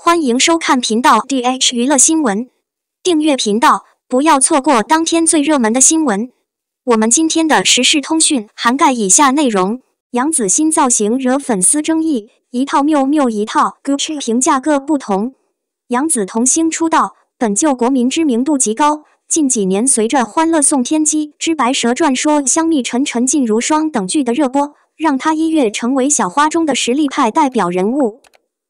欢迎收看频道 dh 娱乐新闻，订阅频道，不要错过当天最热门的新闻。我们今天的时事通讯涵盖以下内容：杨紫新造型惹粉丝争议，一套谬谬一套，评价各不同。杨紫童星出道，本就国民知名度极高，近几年随着《欢乐颂》《天机之白蛇传说》《香蜜沉沉烬如霜》等剧的热播，让她一跃成为小花中的实力派代表人物。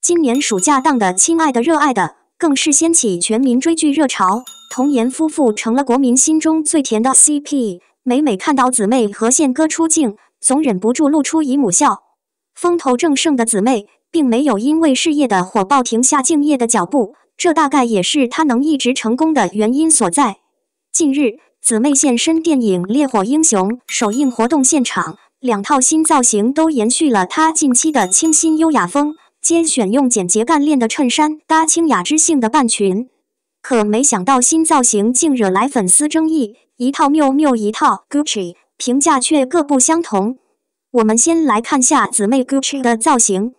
今年暑假档的《亲爱的热爱的》，更是掀起全民追剧热潮。童颜夫妇成了国民心中最甜的 CP。每每看到姊妹和宪哥出镜，总忍不住露出姨母笑。风头正盛的姊妹，并没有因为事业的火爆停下敬业的脚步，这大概也是她能一直成功的原因所在。近日，姊妹现身电影《烈火英雄》首映活动现场，两套新造型都延续了她近期的清新优雅风。兼选用简洁干练的衬衫搭清雅知性的半裙，可没想到新造型竟惹来粉丝争议，一套谬谬一套，Gucci 评价却各不相同。我们先来看下姊妹 Gucci 的造型：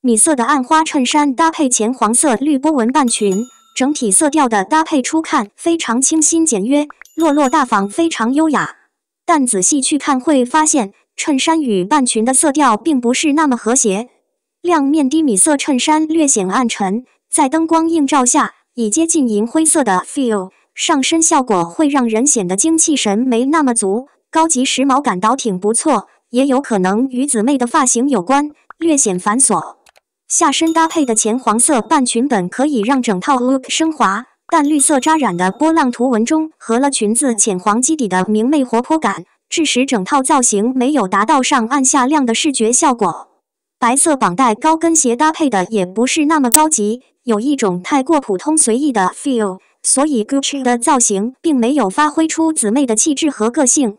米色的暗花衬衫搭配浅黄色绿波纹半裙，整体色调的搭配初看非常清新简约，落落大方，非常优雅。但仔细去看会发现，衬衫与半裙的色调并不是那么和谐。亮面低米色衬衫略显暗沉，在灯光映照下，已接近银灰色的 feel，上身效果会让人显得精气神没那么足，高级时髦感倒挺不错。也有可能与姊妹的发型有关，略显繁琐。下身搭配的浅黄色半裙本可以让整套 look 升华，淡绿色扎染的波浪图纹中和了裙子浅黄基底的明媚活泼感，致使整套造型没有达到上暗下亮的视觉效果。白色绑带高跟鞋搭配的也不是那么高级，有一种太过普通随意的 feel，所以 gucci 的造型并没有发挥出姊妹的气质和个性。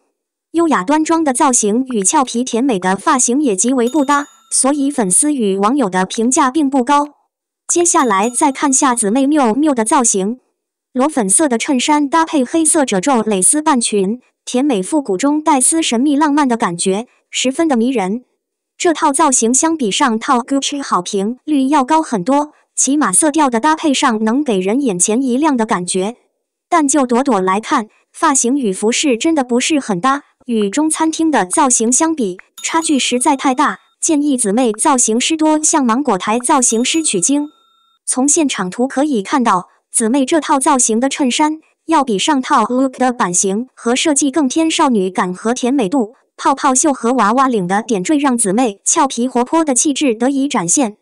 优雅端庄的造型与俏皮甜美的发型也极为不搭，所以粉丝与网友的评价并不高。接下来再看下姊妹缪缪的造型，裸粉色的衬衫搭配黑色褶皱蕾丝半裙，甜美复古中带丝神秘浪漫的感觉，十分的迷人。这套造型相比上套 Gucci 好评率要高很多，起码色调的搭配上能给人眼前一亮的感觉。但就朵朵来看，发型与服饰真的不是很搭，与中餐厅的造型相比，差距实在太大。建议姊妹造型师多向芒果台造型师取经。从现场图可以看到，姊妹这套造型的衬衫要比上套 Look 的版型和设计更偏少女感和甜美度。泡泡袖和娃娃领的点缀，让姊妹俏皮活泼的气质得以展现。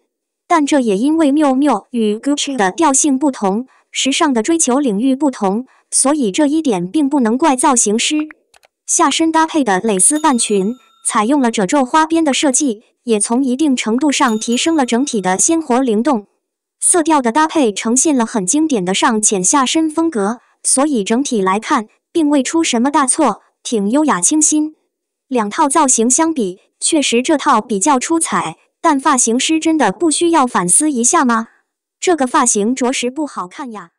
但这也因为缪缪与 GUCCI 的调性不同，时尚的追求领域不同，所以这一点并不能怪造型师。下身搭配的蕾丝半裙采用了褶皱花边的设计，也从一定程度上提升了整体的鲜活灵动。色调的搭配呈现了很经典的上浅下深风格，所以整体来看并未出什么大错，挺优雅清新。两套造型相比，确实这套比较出彩，但发型师真的不需要反思一下吗？这个发型着实不好看呀。